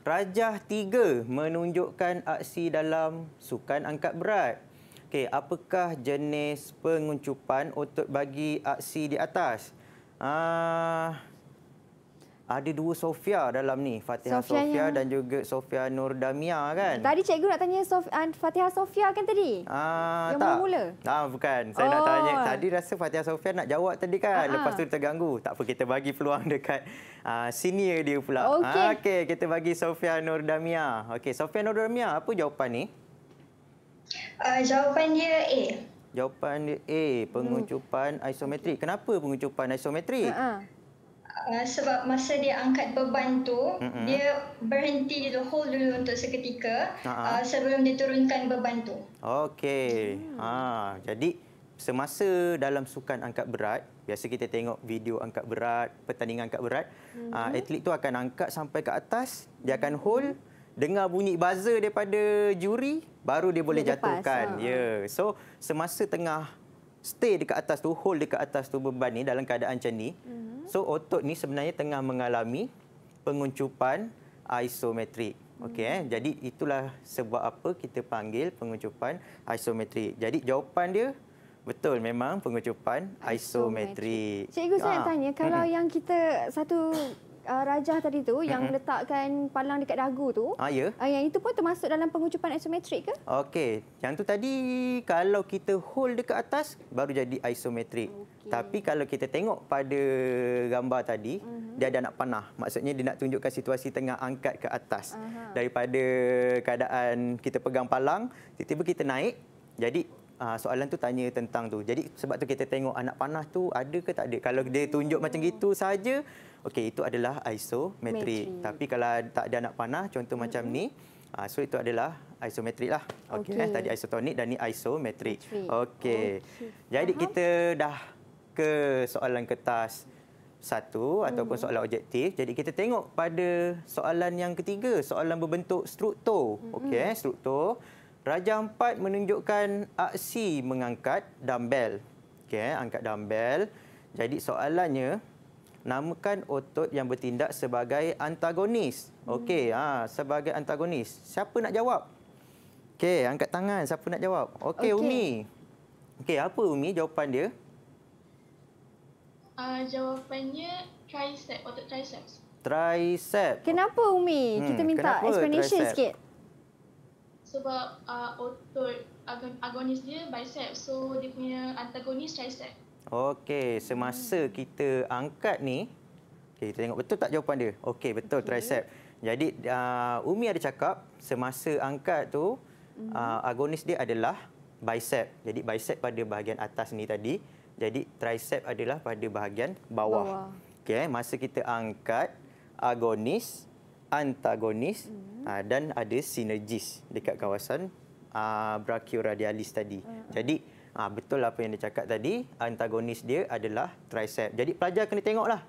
[SPEAKER 3] Rajah tiga menunjukkan aksi dalam sukan angkat berat. Okay, apakah jenis penguncupan otot bagi aksi di atas? Uh, ada dua Sofia dalam ni, Fatihah Sofia, Sofia yang... dan juga Sofia Nur Damia kan? Tadi
[SPEAKER 2] cikgu nak tanya Sof... Ah, Fatihah Sofia kan tadi?
[SPEAKER 3] Uh, yang tak. mula Tak Ah, bukan, saya oh. nak tanya. Tadi rasa Fatihah Sofia nak jawab tadi kan? Uh -huh. Lepas tu terganggu. Tak apa, kita bagi peluang [laughs] dekat uh, senior dia pula. Okey, ah, okay. kita bagi Sofia Nur Damia. Okey, Sofia Nur Damia, apa jawapan ni?
[SPEAKER 5] Uh, jawapan dia A.
[SPEAKER 3] Jawapan dia A, pengucupan hmm. isometrik. Kenapa pengucupan isometrik? Uh
[SPEAKER 5] -huh. Uh, sebab masa dia angkat beban tu, mm -hmm. dia berhenti dulu, hold dulu untuk seketika uh -huh. uh, sebelum diturunkan beban tu.
[SPEAKER 3] Okey. Hmm. Ah, jadi, semasa dalam sukan angkat berat, biasa kita tengok video angkat berat, pertandingan angkat berat, mm -hmm. uh, atlet tu akan angkat sampai ke atas, dia akan hmm. hold, mm -hmm dengar bunyi buzzer daripada juri baru dia boleh dia jatuhkan. Ha. Ya. Yeah. So semasa tengah stay dekat atas tu, hold dekat atas tu beban ni dalam keadaan macam ni. Mm-hmm. So otot ni sebenarnya tengah mengalami penguncupan isometrik. Okey eh. Mhm. Jadi itulah sebab apa kita panggil penguncupan isometrik. Jadi jawapan dia betul memang pengucupan isometrik. Cikgu saya nak ah. tanya kalau yang
[SPEAKER 2] kita satu uh, rajah tadi tu mm-hmm. yang letakkan palang dekat dagu tu. Ah ya. Uh, yang itu pun termasuk dalam pengucapan isometrik ke?
[SPEAKER 3] Okey. Yang tu tadi kalau kita hold dekat atas baru jadi isometrik. Okay. Tapi kalau kita tengok pada gambar tadi mm-hmm. dia dah nak panah. Maksudnya dia nak tunjukkan situasi tengah angkat ke atas. Uh-huh. Daripada keadaan kita pegang palang, tiba-tiba kita naik. Jadi ah, soalan tu tanya tentang tu. Jadi sebab tu kita tengok anak panah tu ada ke tak ada. Kalau dia tunjuk macam gitu saja Okey, itu adalah isometrik. Tapi kalau tak ada anak panah, contoh mm -hmm. macam ni, uh, so itu adalah isometrik lah. Okey, okay. eh, tadi isotonik dan ni isometrik. Okey, okay. jadi uh -huh. kita dah ke soalan kertas satu mm -hmm. ataupun soalan objektif. Jadi kita tengok pada soalan yang ketiga, soalan berbentuk struktur. Mm -hmm. Okey, eh, struktur. Raja empat menunjukkan aksi mengangkat dumbbell. Okey, eh, angkat dumbbell. Jadi soalannya, namakan otot yang bertindak sebagai antagonis. Okey, hmm. ha, sebagai antagonis. Siapa nak jawab? Okey, angkat tangan. Siapa nak jawab? Okey, okay. Umi. Okey, apa Umi jawapan dia?
[SPEAKER 5] Uh, jawapannya tricep, otot tricep.
[SPEAKER 3] Tricep. Kenapa Umi? Hmm, Kita minta explanation tricep? sikit.
[SPEAKER 5] Sebab uh, otot agonis dia bicep. So, dia punya antagonis tricep.
[SPEAKER 3] Okey, semasa hmm. kita angkat ni, okay, kita tengok betul tak jawapan dia? Okey, betul okay. tricep. Jadi uh, Umi ada cakap semasa angkat tu hmm. uh, agonis dia adalah bicep. Jadi bicep pada bahagian atas ni tadi. Jadi tricep adalah pada bahagian bawah. bawah. Okey, eh, masa kita angkat agonis, antagonis hmm. uh, dan ada sinergis dekat kawasan uh, brachioradialis tadi. Hmm. Jadi Ha, betul lah apa yang dia cakap tadi, antagonis dia adalah tricep. Jadi pelajar kena tengoklah.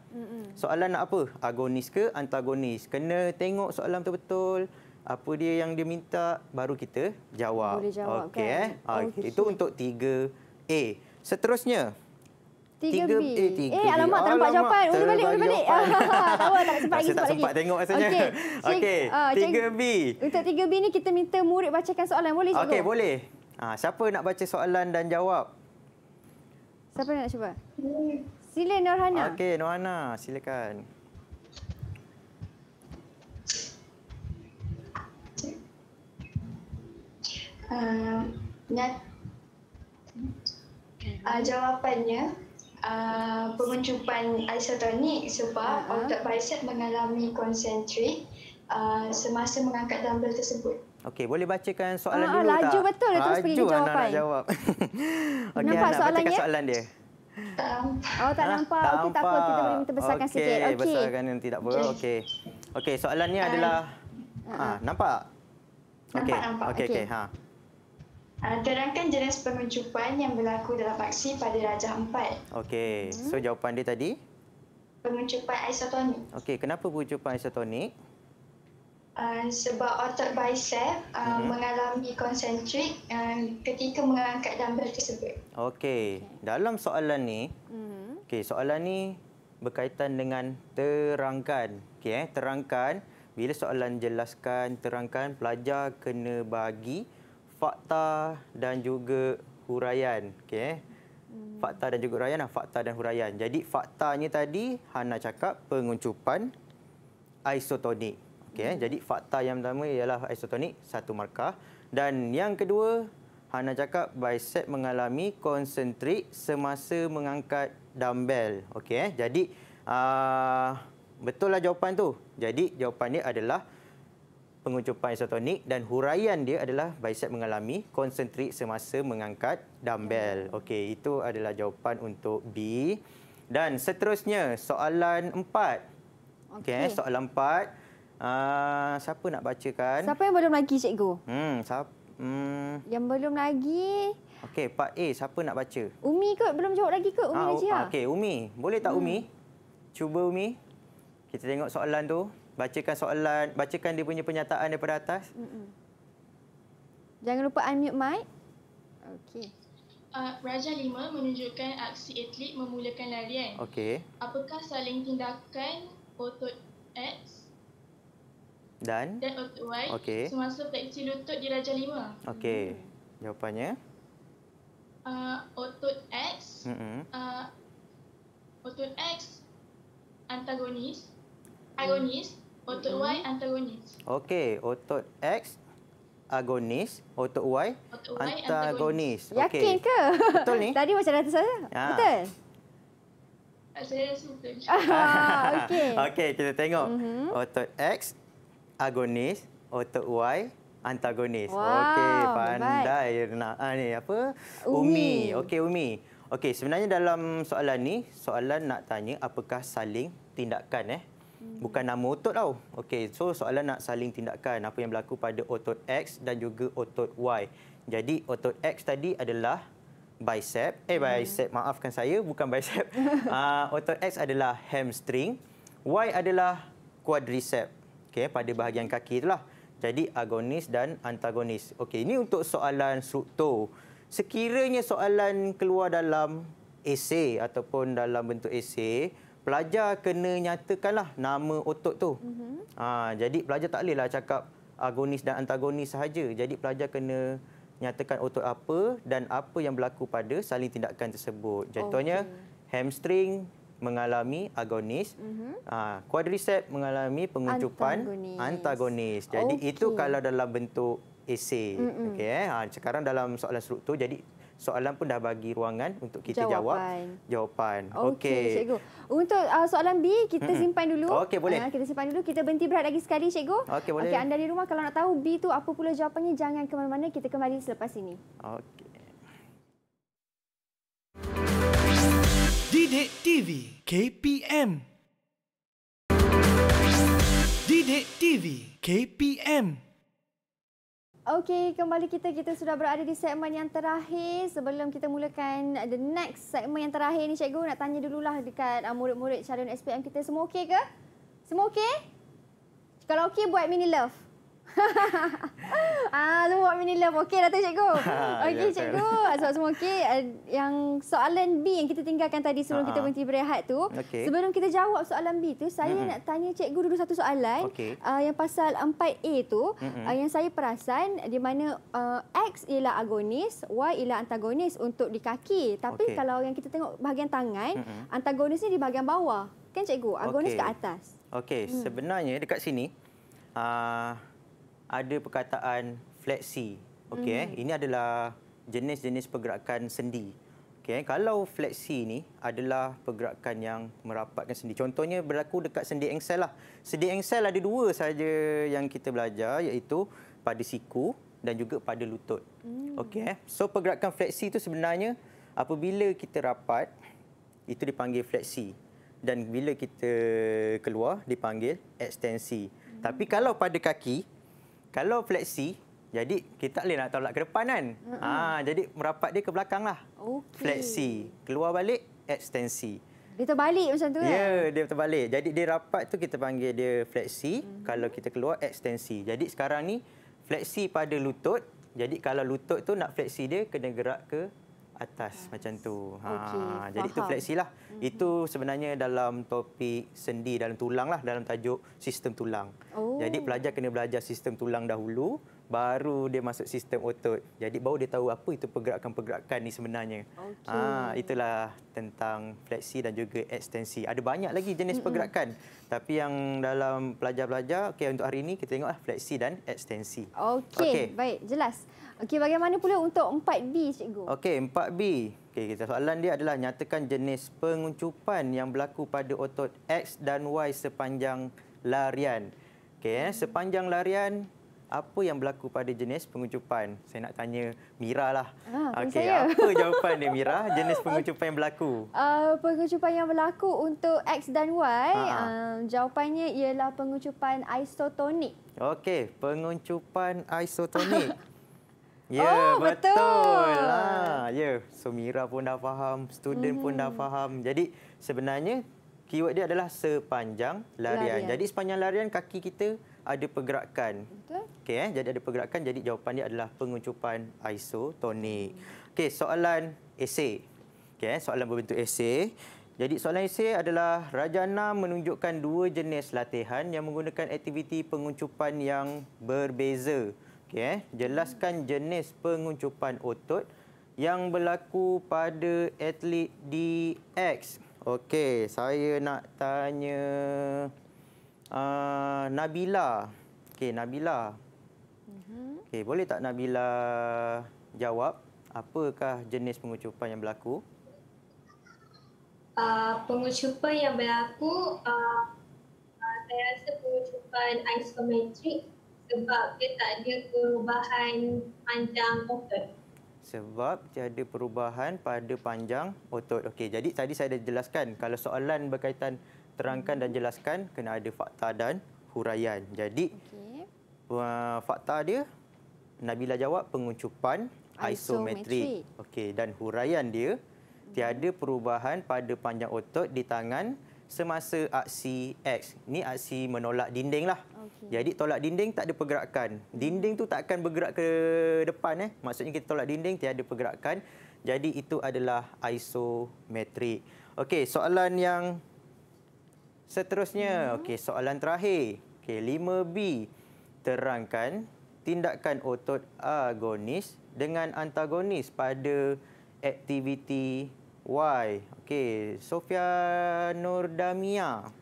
[SPEAKER 3] Soalan nak apa? Agonis ke antagonis? Kena tengok soalan tu betul Apa dia yang dia minta, baru kita jawab. Boleh jawab, okay, kan? Eh? Ha, ah, okay. Itu untuk 3A. Seterusnya,
[SPEAKER 2] 3B. 3 Eh, alamak, tak nampak jawapan. Ulu balik, ulu balik. [laughs] tak apa, tak sempat tengok rasanya. Okey, okay. uh, 3B. untuk 3B ni, kita minta murid bacakan soalan. Boleh, cikgu? Okey, boleh.
[SPEAKER 3] Ha, siapa nak baca soalan dan jawab? Siapa nak cuba? Sila Nurhana. Okey, Nurhana, silakan.
[SPEAKER 2] Uh, uh, jawapannya uh, penguncupan isotonik sebab uh-huh. Ha, ha. otot bicep mengalami konsentrik uh, semasa mengangkat dumbbell tersebut.
[SPEAKER 3] Okey, boleh bacakan soalan ah, dulu laju tak? Laju betul dia terus pergi jawapan. Laju anak jawab. [laughs] okay, nampak anak, soalannya? soalan dia.
[SPEAKER 2] Oh, tak ah, nampak. Okey, tak apa. Kita boleh minta besarkan okay, sikit. Okey, besarkan
[SPEAKER 3] nanti tak apa. Okey, okay, soalannya uh, adalah... Uh, ah, nampak? Nampak, okay. nampak. Okey, okey. Okay. Ha.
[SPEAKER 2] Terangkan ah, jenis pengucupan yang berlaku dalam aksi pada Rajah empat.
[SPEAKER 3] Okey, hmm. so jawapan dia tadi?
[SPEAKER 2] Pengucupan isotonik.
[SPEAKER 3] Okey, kenapa pengucupan isotonik?
[SPEAKER 2] Uh, sebab otot bicep uh, mm-hmm. mengalami konsentrik uh, ketika mengangkat dumbbell tersebut.
[SPEAKER 3] Okey. Okay. Dalam soalan ni, mm-hmm. okay, soalan ni berkaitan dengan terangkan. Okey, eh, terangkan. Bila soalan jelaskan, terangkan, pelajar kena bagi fakta dan juga huraian. Okey, eh. Mhm. Fakta dan juga huraian lah. Fakta dan huraian. Jadi, faktanya tadi Hana cakap penguncupan isotonik. Okay, hmm. Eh. jadi fakta yang pertama ialah isotonik satu markah dan yang kedua Hana cakap bicep mengalami konsentrik semasa mengangkat dumbbell. Okey, eh. jadi uh, ah, betul lah jawapan tu. Jadi jawapan dia adalah pengucapan isotonik dan huraian dia adalah bicep mengalami konsentrik semasa mengangkat dumbbell. Okay, itu adalah jawapan untuk B. Dan seterusnya soalan empat. Okey, eh. okay, soalan empat. Okay. Ah, siapa nak bacakan? Siapa
[SPEAKER 2] yang belum lagi cikgu?
[SPEAKER 3] Hmm, siapa? Hmm. Yang
[SPEAKER 2] belum lagi.
[SPEAKER 3] Okey, Pak A siapa nak baca?
[SPEAKER 2] Umi kot, belum jawab lagi kot Umi Najia. Ah, lah. Ha, ah,
[SPEAKER 3] okey, Umi. Boleh tak hmm. Umi? Cuba Umi. Kita tengok soalan tu. Bacakan soalan, bacakan dia punya pernyataan daripada atas.
[SPEAKER 2] Hmm. Jangan lupa unmute mic.
[SPEAKER 5] Okey. Uh, Raja Lima menunjukkan aksi atlet memulakan larian. Okey. Apakah saling tindakan otot X dan dan y okay. semasa fleksi lutut darjah
[SPEAKER 3] 5. Okey. Hmm. Jawapannya?
[SPEAKER 5] Uh, otot X. Mm -hmm. uh, otot X antagonis. Agonis, mm. otot Y antagonis.
[SPEAKER 3] Okey, otot X agonis, otot Y, y antagonis. antagonis. Yakin
[SPEAKER 5] ke? Betul ni? [laughs] Tadi macam rasa ya. saya. [laughs] Ah. Betul. Saya rasa betul. Okey. [laughs]
[SPEAKER 3] Okey, kita tengok. Mm -hmm. Otot X agonis otot Y antagonis. Wow, Okey, pandai bye. nak ah, ni apa? Umi. Okey, Umi. Okey, sebenarnya dalam soalan ni, soalan nak tanya apakah saling tindakan eh? Hmm. Bukan nama otot tau. Okey, so soalan nak saling tindakan apa yang berlaku pada otot X dan juga otot Y. Jadi otot X tadi adalah bicep. Eh hmm. bicep, maafkan saya, bukan bicep. uh, [laughs] otot X adalah hamstring, Y adalah quadriceps okey pada bahagian kaki itulah jadi agonis dan antagonis okey ini untuk soalan struktur sekiranya soalan keluar dalam esei ataupun dalam bentuk esei pelajar kena nyatakanlah nama otot tu mm-hmm. ha, jadi pelajar tak lehlah cakap agonis dan antagonis sahaja jadi pelajar kena nyatakan otot apa dan apa yang berlaku pada saling tindakan tersebut contohnya okay. hamstring mengalami agonis, mm-hmm. uh, quadriceps mengalami pengucupan antagonis. antagonis. Jadi okay. itu kalau dalam bentuk esei. Okey eh. Uh, sekarang dalam soalan struktur jadi soalan pun dah bagi ruangan untuk kita jawapan. jawab jawapan. Okey. Okay, cikgu.
[SPEAKER 2] Untuk uh, soalan B kita Mm-mm. simpan dulu. Okay boleh. Uh, kita simpan dulu. Kita berhenti berat lagi sekali cikgu. Okey boleh. anda di rumah kalau nak tahu B tu apa pula jawapannya jangan ke mana-mana kita kembali selepas ini.
[SPEAKER 3] Okey.
[SPEAKER 1] Didik TV KPM Didik TV KPM
[SPEAKER 2] Okey, kembali kita. Kita sudah berada di segmen yang terakhir. Sebelum kita mulakan the next segmen yang terakhir ni, Cikgu nak tanya dululah dekat uh, murid-murid calon SPM kita. Semua okey ke? Semua okey? Kalau okey, buat mini love. [laughs] ah, semua buat mini love. Okey, Datuk Cikgu. [laughs] Ah, okey, ya, Cikgu. Ah, sebab semua okey. Ah, yang soalan B yang kita tinggalkan tadi sebelum uh -huh. kita berhenti berehat tu. Okay. Sebelum kita jawab soalan B tu, saya mm -hmm. nak tanya Cikgu dulu satu soalan. Okay. Uh, yang pasal 4A tu, mm -hmm. uh, yang saya perasan di mana uh, X ialah agonis, Y ialah antagonis untuk di kaki. Tapi okay. kalau yang kita tengok bahagian tangan, mm -hmm. antagonis ni di bahagian bawah. Kan, Cikgu? Agonis okay. ke atas.
[SPEAKER 3] Okey, mm. sebenarnya dekat sini... Uh, ada perkataan fleksi. Okey, mm-hmm. ini adalah jenis-jenis pergerakan sendi. Okey, eh? kalau fleksi ini adalah pergerakan yang merapatkan sendi. Contohnya berlaku dekat sendi engsel lah. Sendi engsel ada dua saja yang kita belajar iaitu pada siku dan juga pada lutut. Mm. Okey, eh? so pergerakan fleksi itu sebenarnya apabila kita rapat itu dipanggil fleksi dan bila kita keluar dipanggil ekstensi. Mm. Tapi kalau pada kaki kalau fleksi, jadi kita boleh nak tolak ke depan kan? Mm -hmm. ha, jadi merapat dia ke belakang lah.
[SPEAKER 2] Okay. Fleksi.
[SPEAKER 3] Keluar balik, extensi.
[SPEAKER 2] Dia terbalik macam tu kan? Ya,
[SPEAKER 3] dia terbalik. Jadi dia rapat tu kita panggil dia fleksi. Mm -hmm. Kalau kita keluar, extensi. Jadi sekarang ni fleksi pada lutut. Jadi kalau lutut tu nak fleksi dia, kena gerak ke atas yes. macam tu. Ha, okay, jadi faham. itu fleksi lah. -hmm. Itu sebenarnya dalam topik sendi dalam tulang lah, dalam tajuk sistem tulang. Oh. Jadi pelajar kena belajar sistem tulang dahulu, baru dia masuk sistem otot. Jadi baru dia tahu apa itu pergerakan-pergerakan ni sebenarnya.
[SPEAKER 4] Okay. Ha,
[SPEAKER 3] itulah tentang fleksi dan juga ekstensi. Ada banyak lagi jenis -hmm. pergerakan. Tapi yang dalam pelajar-pelajar, okay, untuk hari ini kita tengoklah fleksi dan ekstensi. Okey, okay.
[SPEAKER 2] baik. Jelas. Okey, bagaimana pula untuk 4B, Cikgu?
[SPEAKER 3] Okey, 4B. Okey, kita soalan dia adalah nyatakan jenis penguncupan yang berlaku pada otot X dan Y sepanjang larian. Okey, eh? sepanjang larian apa yang berlaku pada jenis penguncupan? Saya nak tanya Mira lah.
[SPEAKER 2] Ah, Okey, apa [laughs]
[SPEAKER 3] jawapan dia Mira? Jenis penguncupan yang berlaku?
[SPEAKER 2] Uh, ah, penguncupan yang berlaku untuk X dan Y, uh, jawapannya ialah penguncupan isotonik.
[SPEAKER 3] Okey, penguncupan isotonik. [laughs] Ya, oh, betul. betul. Ha, ya, so Mira pun dah faham, student hmm. pun dah hmm. faham. Jadi sebenarnya keyword dia adalah sepanjang larian. larian. Jadi sepanjang larian kaki kita ada pergerakan. Betul. Okey, eh? jadi ada pergerakan. Jadi jawapan dia adalah pengucupan isotonik. Hmm. Okey, soalan esei. Okey, eh? soalan berbentuk esei. Jadi soalan esei adalah Rajana menunjukkan dua jenis latihan yang menggunakan aktiviti pengucupan yang berbeza. Okey, eh? jelaskan jenis penguncupan otot yang berlaku pada atlet DX. Okey, saya nak tanya uh, Nabila. Okey, Nabila.
[SPEAKER 4] Mhm.
[SPEAKER 3] Okey, boleh tak Nabila jawab apakah jenis penguncupan yang berlaku?
[SPEAKER 5] Uh, ah, pengucupan yang berlaku, uh, uh, saya rasa pengucupan isometrik sebab dia tak ada perubahan panjang otot.
[SPEAKER 3] Sebab tiada perubahan pada panjang otot. Okey, jadi tadi saya dah jelaskan kalau soalan berkaitan terangkan dan jelaskan kena ada fakta dan huraian. Jadi okay. Uh, fakta dia Nabila jawab penguncupan isometrik. Okey, dan huraian dia tiada perubahan pada panjang otot di tangan semasa aksi X. Ni aksi menolak dinding lah. Okay. Jadi tolak dinding tak ada pergerakan. Hmm. Dinding tu takkan bergerak ke depan eh. Maksudnya kita tolak dinding tiada pergerakan. Jadi itu adalah isometrik. Okey, soalan yang seterusnya. Hmm. Okey, soalan terakhir. Okey, 5B. Terangkan tindakan otot agonis dengan antagonis pada aktiviti Y. Okey, Sofia Nordamia. Damia.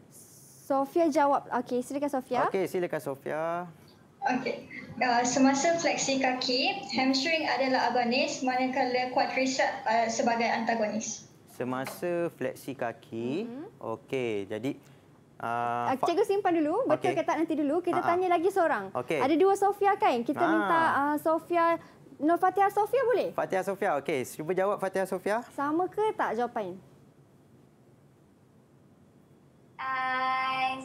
[SPEAKER 2] Sofia jawab. Okey, silakan Sofia. Okey,
[SPEAKER 3] silakan Sofia.
[SPEAKER 2] Okey. Uh, semasa fleksi kaki,
[SPEAKER 5] hamstring adalah agonis manakala quadriceps uh, sebagai antagonis.
[SPEAKER 3] Semasa fleksi kaki. Mm-hmm. Okey, jadi Uh, ah, fa- Cikgu simpan
[SPEAKER 2] dulu, betul okay. ke tak nanti dulu. Kita uh-huh. tanya lagi seorang. Okay. Ada dua Sofia kan? Kita uh-huh. minta uh, Sofia,
[SPEAKER 3] Nur Fatihah Sofia boleh? Fatihah Sofia, okey. Cuba jawab Fatihah Sofia.
[SPEAKER 2] Sama ke tak jawapan? Ah,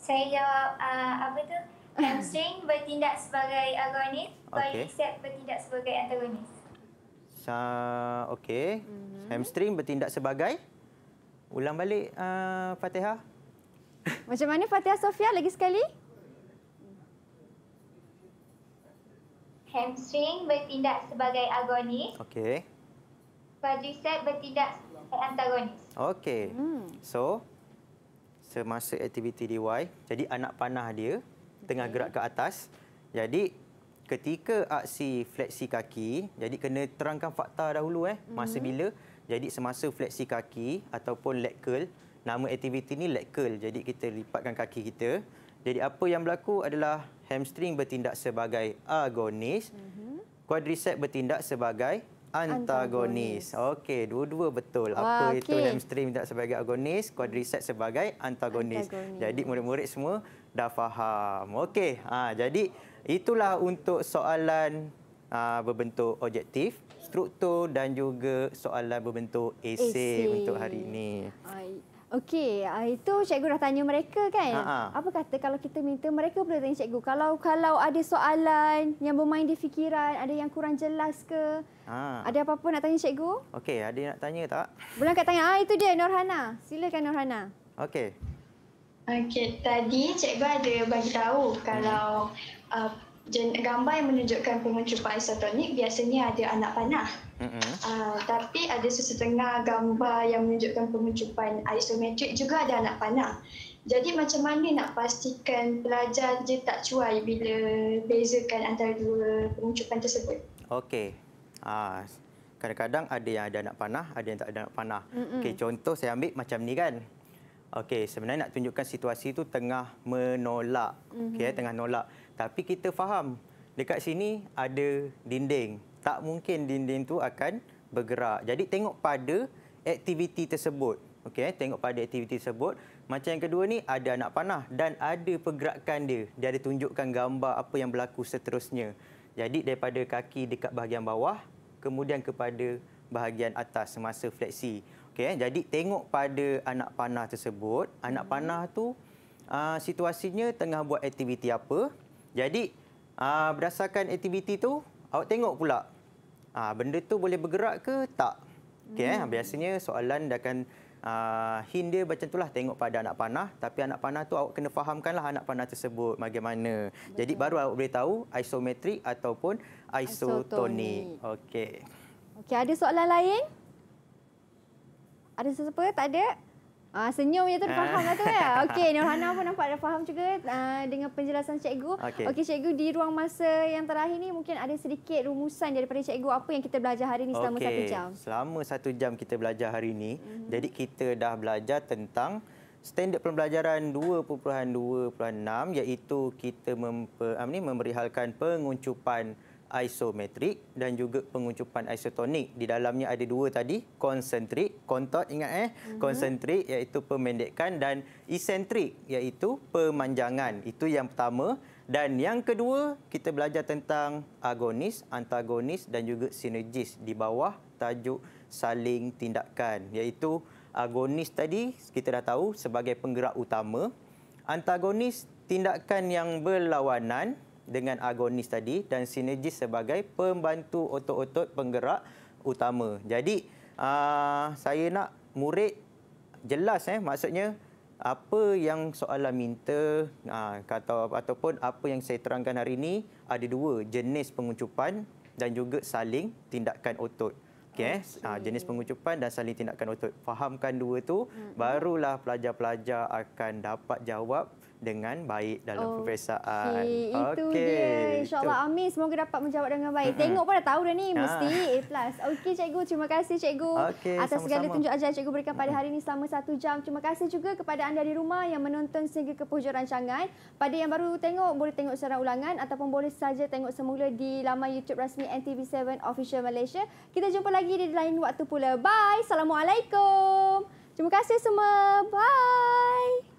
[SPEAKER 2] saya uh, apa tu [laughs] hamstring bertindak sebagai agonis, bicep okay. bertindak sebagai antagonis.
[SPEAKER 3] Sa okey. Mm-hmm. Hamstring bertindak sebagai ulang balik a uh, Fatihah. [laughs] Macam mana Fatihah
[SPEAKER 2] Sofia lagi sekali?
[SPEAKER 5] Hamstring bertindak sebagai agonis. Okey. Quadriceps bertindak sebagai antagonis.
[SPEAKER 3] Okey. Mm. So semasa aktiviti diy, Jadi anak panah dia tengah gerak ke atas. Jadi ketika aksi fleksi kaki, jadi kena terangkan fakta dahulu eh masa mm -hmm. bila. Jadi semasa fleksi kaki ataupun leg curl, nama aktiviti ni leg curl. Jadi kita lipatkan kaki kita. Jadi apa yang berlaku adalah hamstring bertindak sebagai agonis. Mm -hmm. Quadriceps bertindak sebagai antagonis. antagonis. Okey, dua-dua betul. Wah, Apa okay. itu hamstring sebagai agonis, quadriset sebagai antagonis. antagonis. Jadi murid-murid semua dah faham. Okey, ha, jadi itulah untuk soalan ha, berbentuk objektif, struktur dan juga soalan berbentuk esei untuk hari ini.
[SPEAKER 2] Ay. Okey, ah, itu cikgu dah tanya mereka kan? Ha -ha. Apa kata kalau kita minta mereka boleh tanya cikgu. Kalau kalau ada soalan yang bermain di fikiran, ada yang kurang jelas ke? Ha. Ada apa-apa nak tanya cikgu?
[SPEAKER 3] Okey, ada nak tanya tak?
[SPEAKER 2] Bulan angkat tangan. Ah, itu dia Norhana. Silakan Norhana. Okey. Okey, tadi cikgu ada bagi tahu kalau hmm. uh, gambar yang menunjukkan pemancupan isotonik biasanya ada anak panah. Mm-hmm. Uh, tapi ada sesetengah gambar yang menunjukkan pemancupan isometrik juga ada anak panah. Jadi macam mana nak pastikan pelajar je tak cuai bila bezakan antara dua pemancupan tersebut?
[SPEAKER 3] Okey. Uh, kadang-kadang ada yang ada anak panah, ada yang tak ada anak panah. Mm-hmm. Okey, contoh saya ambil macam ni kan. Okey, sebenarnya nak tunjukkan situasi itu tengah menolak. Mm-hmm. Okey, tengah nolak. Tapi kita faham dekat sini ada dinding. Tak mungkin dinding tu akan bergerak. Jadi tengok pada aktiviti tersebut. Okey, eh, tengok pada aktiviti tersebut. Macam yang kedua ni ada anak panah dan ada pergerakan dia. Dia ada tunjukkan gambar apa yang berlaku seterusnya. Jadi daripada kaki dekat bahagian bawah kemudian kepada bahagian atas semasa fleksi. Okey, eh, jadi tengok pada anak panah tersebut. Anak panah tu uh, situasinya tengah buat aktiviti apa? Jadi uh, berdasarkan aktiviti tu awak tengok pula uh, benda tu boleh bergerak ke tak. Okey eh? hmm. eh? biasanya soalan dia akan uh, hint dia macam itulah tengok pada anak panah tapi anak panah tu awak kena fahamkanlah anak panah tersebut bagaimana. Betul. Jadi baru awak boleh tahu isometrik ataupun isotonik. Okey.
[SPEAKER 2] Okey ada soalan lain? Ada sesiapa? Tak ada? Ah, senyum je tu dah faham lah tu ya. [laughs] Okey, Nurhana pun nampak dah faham juga uh, dengan penjelasan cikgu. Okey, okay, cikgu di ruang masa yang terakhir ni mungkin ada sedikit rumusan daripada cikgu apa yang kita belajar hari ni selama okay. satu jam.
[SPEAKER 3] Selama satu jam kita belajar hari ni, mm -hmm. jadi kita dah belajar tentang standard pembelajaran 2.2.6 iaitu kita memper, memperihalkan penguncupan isometrik dan juga penguncupan isotonik. Di dalamnya ada dua tadi, konsentrik kontot ingat eh mhm. konsentrik mm -hmm. iaitu pemendekkan dan isentrik iaitu pemanjangan itu yang pertama dan yang kedua kita belajar tentang agonis antagonis dan juga sinergis di bawah tajuk saling tindakan iaitu agonis tadi kita dah tahu sebagai penggerak utama antagonis tindakan yang berlawanan dengan agonis tadi dan sinergis sebagai pembantu otot-otot penggerak utama jadi uh, saya nak murid jelas eh maksudnya apa yang soalan minta ah, atau ataupun apa yang saya terangkan hari ini ada dua jenis pengucupan dan juga saling tindakan otot. Okey, eh. okay. Ah, jenis pengucupan dan saling tindakan otot. Fahamkan dua tu, hmm. barulah pelajar-pelajar akan dapat jawab dengan baik dalam okay. peperiksaan. itu okay. dia. InsyaAllah
[SPEAKER 2] Amin semoga dapat menjawab dengan baik. Uh -huh. Tengok pun dah tahu dah ni. Ah. Mesti A+. Okey, cikgu. Terima kasih, cikgu. Okay, Atas sama -sama. segala tunjuk ajar cikgu berikan pada hari ini selama satu jam. Terima kasih juga kepada anda di rumah yang menonton sehingga ke pujuh rancangan. Pada yang baru tengok, boleh tengok secara ulangan ataupun boleh saja tengok semula di laman YouTube rasmi NTV7 Official Malaysia. Kita jumpa lagi di lain waktu pula. Bye. Assalamualaikum. Terima kasih semua. Bye.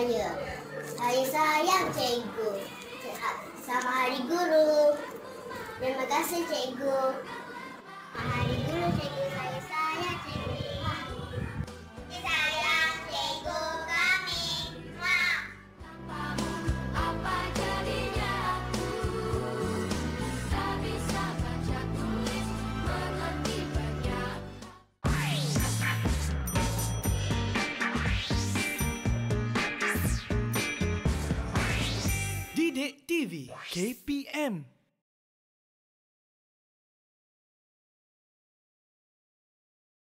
[SPEAKER 2] saya. Saya sayang cikgu. Sama hari guru. Terima kasih cikgu.
[SPEAKER 1] him.